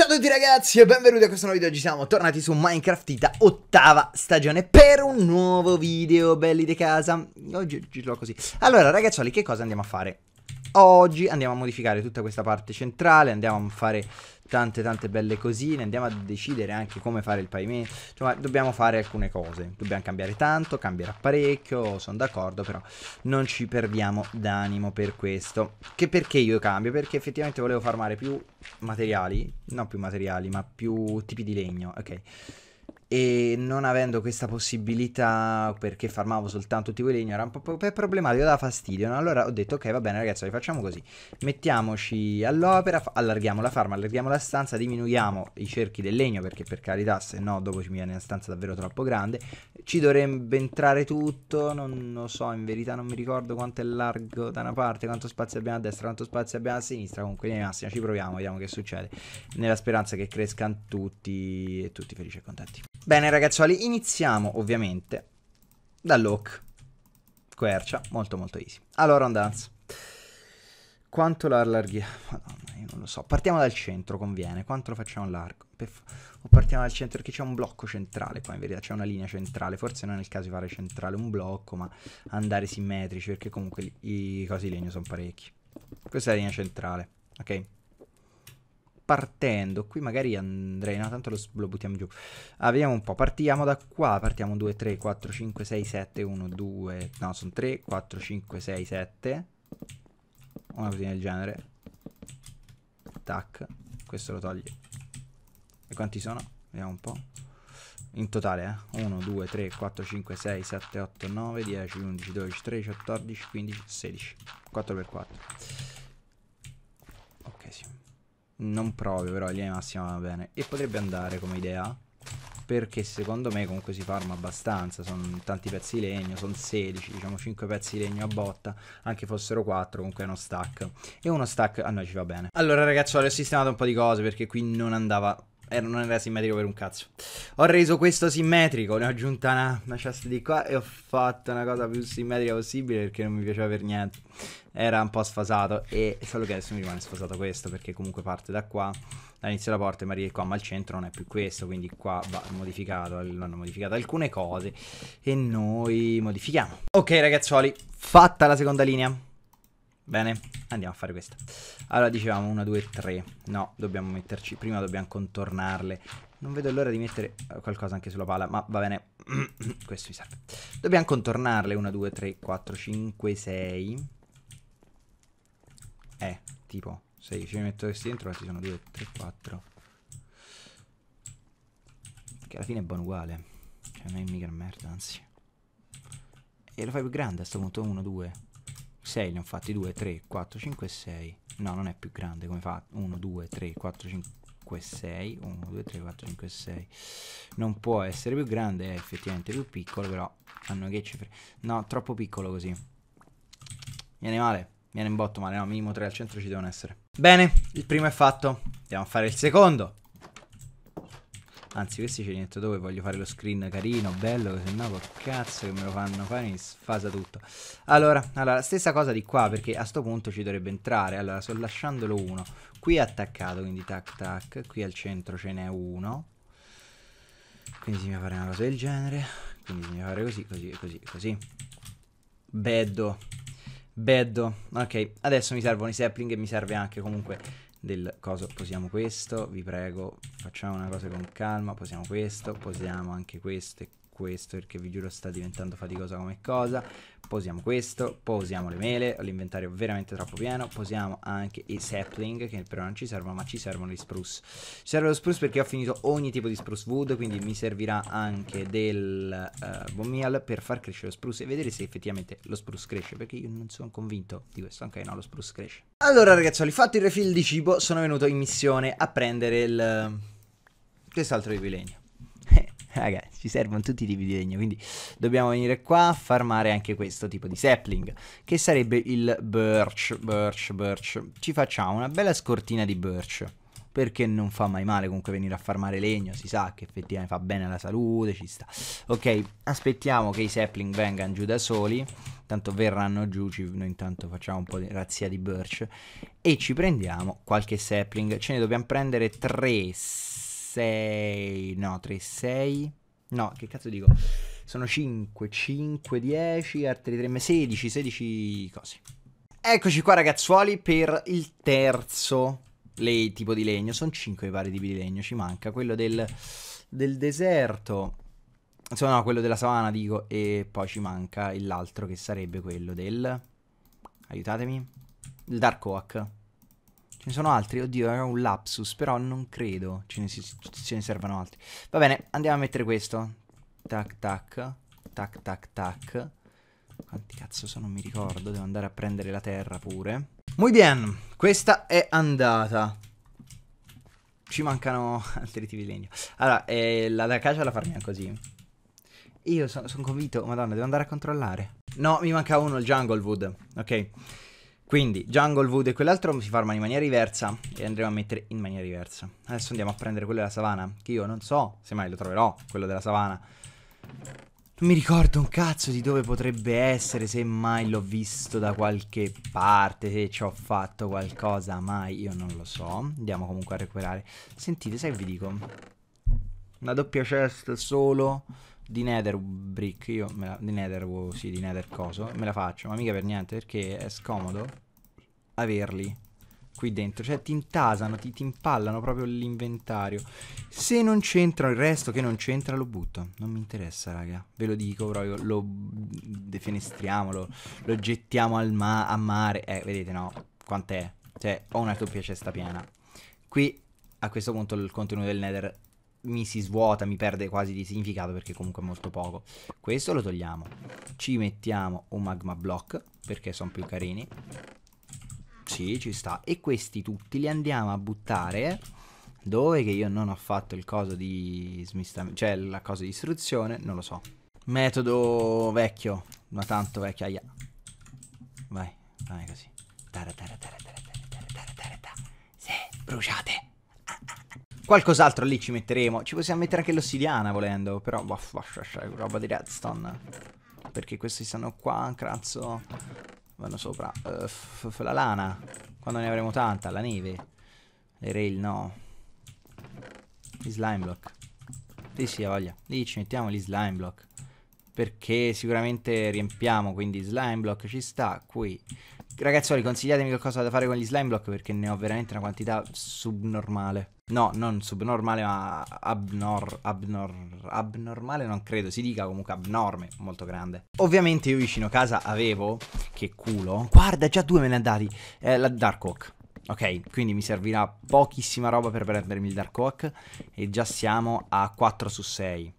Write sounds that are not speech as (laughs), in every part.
Ciao a tutti ragazzi e benvenuti a questo nuovo video, oggi siamo tornati su Minecraft Ita, ottava stagione per un nuovo video, belli di casa, oggi girò così. Allora ragazzoli, che cosa andiamo a fare? Oggi andiamo a modificare tutta questa parte centrale, andiamo a fare tante tante belle cosine, andiamo a decidere anche come fare il pavimento, insomma dobbiamo fare alcune cose, dobbiamo cambiare tanto, cambiare parecchio sono d'accordo, però non ci perdiamo d'animo per questo. Che perché io cambio? Perché effettivamente volevo farmare più materiali, non più materiali, ma più tipi di legno, ok e non avendo questa possibilità perché farmavo soltanto tipo legno era un po' problematico, dava fastidio. No? Allora ho detto ok va bene ragazzi, facciamo così. Mettiamoci all'opera, allarghiamo la farma, allarghiamo la stanza, diminuiamo i cerchi del legno perché per carità se no dopo ci viene una stanza davvero troppo grande. Ci dovrebbe entrare tutto, non lo so, in verità non mi ricordo quanto è largo da una parte, quanto spazio abbiamo a destra, quanto spazio abbiamo a sinistra. Comunque in massima ci proviamo, vediamo che succede. Nella speranza che crescano tutti e tutti felici e contenti. Bene ragazzuoli, iniziamo ovviamente dal look. Quercia, molto molto easy. Allora, andanza. Quanto la allarghiamo? Madonna, io non lo so. Partiamo dal centro, conviene. Quanto lo facciamo largo? O partiamo dal centro perché c'è un blocco centrale qua, in verità c'è una linea centrale. Forse non è il caso di fare centrale un blocco, ma andare simmetrici perché comunque i cosi legno sono parecchi. Questa è la linea centrale, ok? partendo. Qui magari andrei, no, tanto lo, lo buttiamo giù. Ah, vediamo un po', partiamo da qua, partiamo 2, 3, 4, 5, 6, 7, 1, 2, no, sono 3, 4, 5, 6, 7. Una cosa del genere. Tac, questo lo togli. E quanti sono? Vediamo un po'. In totale, eh. 1, 2, 3, 4, 5, 6, 7, 8, 9, 10, 11, 12, 13, 14, 15, 16. 4x4. Non proprio però, in linea massima va bene. E potrebbe andare come idea. Perché secondo me comunque si farma abbastanza. Sono tanti pezzi di legno, sono 16, diciamo 5 pezzi di legno a botta. Anche fossero 4, comunque è uno stack. E uno stack a noi ci va bene. Allora ragazzi, ho sistemato un po' di cose perché qui non andava eh, non era simmetrico per un cazzo. Ho reso questo simmetrico, ne ho aggiunta una, una chest di qua e ho fatto una cosa più simmetrica possibile perché non mi piaceva per niente. Era un po' sfasato e solo che adesso mi rimane sfasato questo perché comunque parte da qua, dall'inizio della porta e arriva qua, ma al centro non è più questo, quindi qua va modificato, L'hanno modificato alcune cose e noi modifichiamo. Ok ragazzuoli, fatta la seconda linea. Bene, andiamo a fare questa. Allora dicevamo 1, 2, 3. No, dobbiamo metterci. Prima dobbiamo contornarle. Non vedo l'ora di mettere eh, qualcosa anche sulla pala, ma va bene. (clears throat) questo mi serve. Dobbiamo contornarle. 1, 2, 3, 4, 5, 6. Eh, tipo 6. Ci metto questi dentro, ci sono 2, 3, 4. Che alla fine è buono uguale. Cioè, non è mica merda, anzi. E lo fai più grande a sto punto. 1, 2. 6 ne ho fatti 2, 3, 4, 5, 6. No, non è più grande come fa 1, 2, 3, 4, 5, 6. 1, 2, 3, 4, 5, 6. Non può essere più grande, è effettivamente più piccolo, però hanno che cifre. No, troppo piccolo così. Viene male, viene in botto male, no, minimo 3 al centro ci devono essere. Bene, il primo è fatto. Andiamo a fare il secondo. Anzi, questi ce li metto dove voglio fare lo screen carino, bello, se no cazzo che me lo fanno fare mi sfasa tutto. Allora, allora, stessa cosa di qua, perché a sto punto ci dovrebbe entrare. Allora, sto lasciandolo uno. Qui è attaccato, quindi tac tac. Qui al centro ce n'è uno. Quindi bisogna fare una cosa del genere. Quindi bisogna fare così, così, così, così. Beddo. Beddo. Ok, adesso mi servono i sapling e mi serve anche comunque del coso posiamo questo vi prego facciamo una cosa con calma posiamo questo posiamo anche questo e questo perché vi giuro sta diventando faticosa come cosa posiamo questo, posiamo le mele l'inventario è veramente troppo pieno posiamo anche i sapling che però non ci servono ma ci servono gli spruce ci serve lo spruce perché ho finito ogni tipo di spruce wood quindi mi servirà anche del uh, eh, bombial per far crescere lo spruce e vedere se effettivamente lo spruce cresce perché io non sono convinto di questo ok no lo spruce cresce allora ragazzoli fatto il refill di cibo sono venuto in missione a prendere il quest'altro di legno (laughs) raga, ci servono tutti i tipi di legno, quindi dobbiamo venire qua a farmare anche questo tipo di sapling, che sarebbe il birch, birch, birch. Ci facciamo una bella scortina di birch, perché non fa mai male comunque venire a farmare legno, si sa che effettivamente fa bene alla salute, ci sta. Ok, aspettiamo che i sapling vengano giù da soli, tanto verranno giù, ci, noi intanto facciamo un po' di razzia di birch, e ci prendiamo qualche sapling, ce ne dobbiamo prendere tre, 6, no, 3, 6, no, che cazzo dico? Sono 5, 5, 10, altri 3, 16, 16 cose. Eccoci qua ragazzuoli per il terzo lei, tipo di legno, sono 5 vari tipi di legno, ci manca quello del, del deserto, insomma no, quello della savana dico, e poi ci manca l'altro che sarebbe quello del, aiutatemi, il dark oak ne sono altri? Oddio, è un lapsus, però non credo ce ne, si, ce ne servano altri. Va bene, andiamo a mettere questo. Tac, tac, tac, tac, tac. Quanti cazzo sono? Non mi ricordo, devo andare a prendere la terra pure. Muy bien, questa è andata. Ci mancano (laughs) altri tipi di legno. Allora, eh, la da casa la farmiamo così. Io sono son convinto, madonna, devo andare a controllare. No, mi manca uno, il jungle wood. Ok. Quindi jungle, wood e quell'altro si farma in maniera diversa e andremo a mettere in maniera diversa. Adesso andiamo a prendere quello della savana, che io non so se mai lo troverò, quello della savana. Non mi ricordo un cazzo di dove potrebbe essere, se mai l'ho visto da qualche parte, se ci ho fatto qualcosa, mai, io non lo so. Andiamo comunque a recuperare. Sentite, sai che vi dico? Una doppia chest solo di Nether Brick, io me la, di Nether, oh, sì, di Nether coso, me la faccio, ma mica per niente perché è scomodo averli qui dentro, cioè ti intasano, ti, ti impallano proprio l'inventario. Se non c'entra il resto che non c'entra lo butto, non mi interessa raga, ve lo dico proprio, lo defenestriamo, lo, lo gettiamo al ma a mare, eh vedete no, quant'è, cioè ho una doppia cesta piena. Qui a questo punto il contenuto del Nether mi si svuota, mi perde quasi di significato perché comunque è molto poco. Questo lo togliamo. Ci mettiamo un magma block perché sono più carini. Sì, ci sta. E questi tutti li andiamo a buttare dove che io non ho fatto il coso di smistamento, cioè la cosa di istruzione, non lo so. Metodo vecchio, ma tanto vecchio, aia. Vai, vai così. Tara tara tara tara tara tara tara tara. Sì, bruciate. Qualcos'altro lì ci metteremo. Ci possiamo mettere anche l'ossidiana volendo. Però, waff, waff, waff, roba di redstone. Perché questi stanno qua, crazzo. Vanno sopra. Uh, la lana. Quando ne avremo tanta, la neve. Le rail no. Gli slime block. Sì, sì, ha voglia. Lì ci mettiamo gli slime block. Perché sicuramente riempiamo, quindi slime block ci sta. Qui Ragazzuoli, consigliatemi qualcosa da fare con gli slime block perché ne ho veramente una quantità subnormale. No, non subnormale, ma abnor, abnor, abnormale non credo, si dica comunque abnorme, molto grande. Ovviamente io vicino casa avevo, che culo, guarda già due me ne andati, eh, la Dark Oak. Ok, quindi mi servirà pochissima roba per prendermi il Dark Oak e già siamo a 4 su 6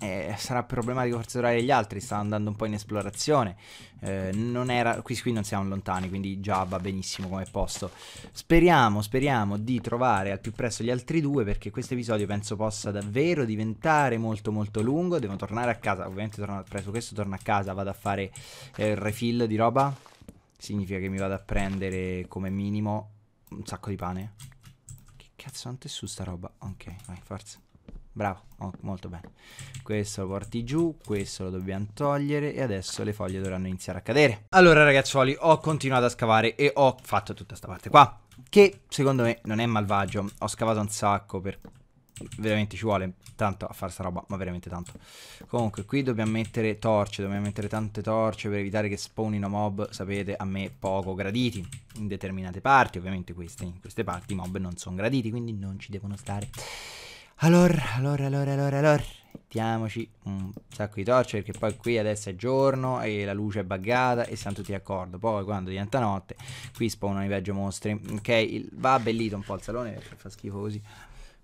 eh, sarà problematico forse trovare gli altri, sta andando un po' in esplorazione. Eh, non era, qui, qui non siamo lontani, quindi già va benissimo come posto. Speriamo, speriamo di trovare al più presto gli altri due perché questo episodio penso possa davvero diventare molto molto lungo. Devo tornare a casa, ovviamente torno, preso questo torno a casa, vado a fare eh, il refill di roba. Significa che mi vado a prendere come minimo un sacco di pane. Che cazzo, quanto è su sta roba? Ok, vai, forza bravo, oh, molto bene. Questo lo porti giù, questo lo dobbiamo togliere e adesso le foglie dovranno iniziare a cadere. Allora ragazzuoli, ho continuato a scavare e ho fatto tutta questa parte qua, che secondo me non è malvagio. Ho scavato un sacco per... Veramente ci vuole tanto a fare sta roba, ma veramente tanto. Comunque, qui dobbiamo mettere torce, dobbiamo mettere tante torce per evitare che spawnino mob, sapete, a me poco graditi. In determinate parti, ovviamente queste, in queste parti i mob non sono graditi, quindi non ci devono stare. Allora, allora, allora, allora, allora. Mettiamoci un sacco di torce perché poi qui adesso è giorno e la luce è buggata e siamo tutti d'accordo. Poi quando diventa notte qui spawnano i peggio mostri. Ok, il, va abbellito un po' il salone perché fa schifo così.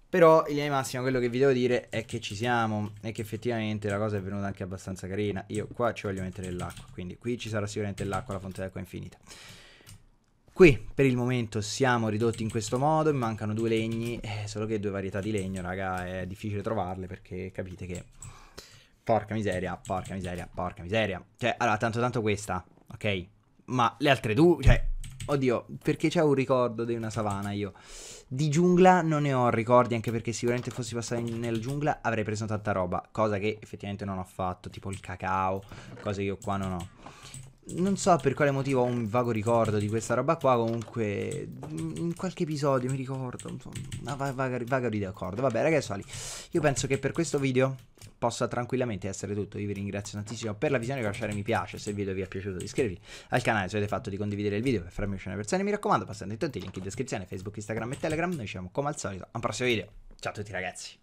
Però in linea di massima quello che vi devo dire è che ci siamo e che effettivamente la cosa è venuta anche abbastanza carina. Io qua ci voglio mettere l'acqua, quindi qui ci sarà sicuramente l'acqua, la fonte d'acqua infinita. Qui per il momento siamo ridotti in questo modo, mi mancano due legni, eh, solo che due varietà di legno, raga, è difficile trovarle perché capite che... Porca miseria, porca miseria, porca miseria. Cioè, allora, tanto tanto questa, ok? Ma le altre due, cioè, oddio, perché c'è un ricordo di una savana io. Di giungla non ne ho ricordi, anche perché sicuramente fossi passato nella giungla avrei preso tanta roba, cosa che effettivamente non ho fatto, tipo il cacao, cose che io qua non ho non so per quale motivo ho un vago ricordo di questa roba qua, comunque in qualche episodio mi ricordo, insomma, una vaga, vaga ricordo. Vabbè ragazzuoli, io penso che per questo video possa tranquillamente essere tutto. Io vi ringrazio tantissimo per la visione, per lasciare mi piace, se il video vi è piaciuto di iscrivervi al canale, se avete fatto di condividere il video per farmi uscire una persona, mi raccomando, passando in tutti i link in descrizione, Facebook, Instagram e Telegram, noi ci vediamo come al solito Al prossimo video. Ciao a tutti ragazzi!